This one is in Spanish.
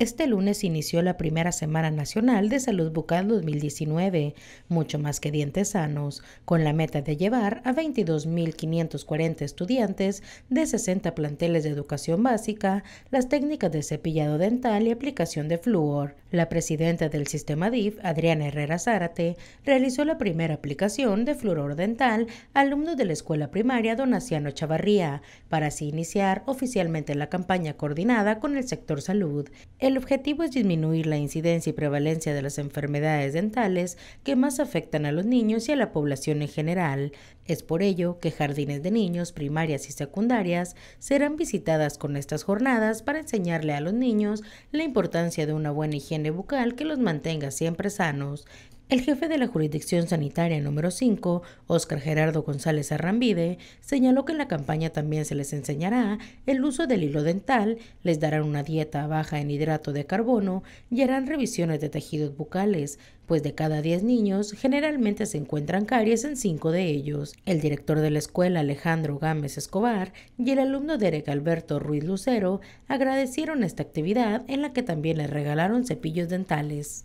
Este lunes inició la primera Semana Nacional de Salud Bucal 2019, mucho más que dientes sanos, con la meta de llevar a 22.540 estudiantes de 60 planteles de educación básica las técnicas de cepillado dental y aplicación de flúor. La presidenta del sistema DIF, Adriana Herrera Zárate, realizó la primera aplicación de flúor dental alumno de la escuela primaria Donaciano Chavarría, para así iniciar oficialmente la campaña coordinada con el sector salud. El objetivo es disminuir la incidencia y prevalencia de las enfermedades dentales que más afectan a los niños y a la población en general. Es por ello que jardines de niños, primarias y secundarias serán visitadas con estas jornadas para enseñarle a los niños la importancia de una buena higiene bucal que los mantenga siempre sanos, el jefe de la jurisdicción sanitaria número 5, Óscar Gerardo González Arrambide, señaló que en la campaña también se les enseñará el uso del hilo dental, les darán una dieta baja en hidrato de carbono y harán revisiones de tejidos bucales, pues de cada 10 niños generalmente se encuentran caries en 5 de ellos. El director de la escuela Alejandro Gámez Escobar y el alumno Derek Alberto Ruiz Lucero agradecieron esta actividad en la que también les regalaron cepillos dentales.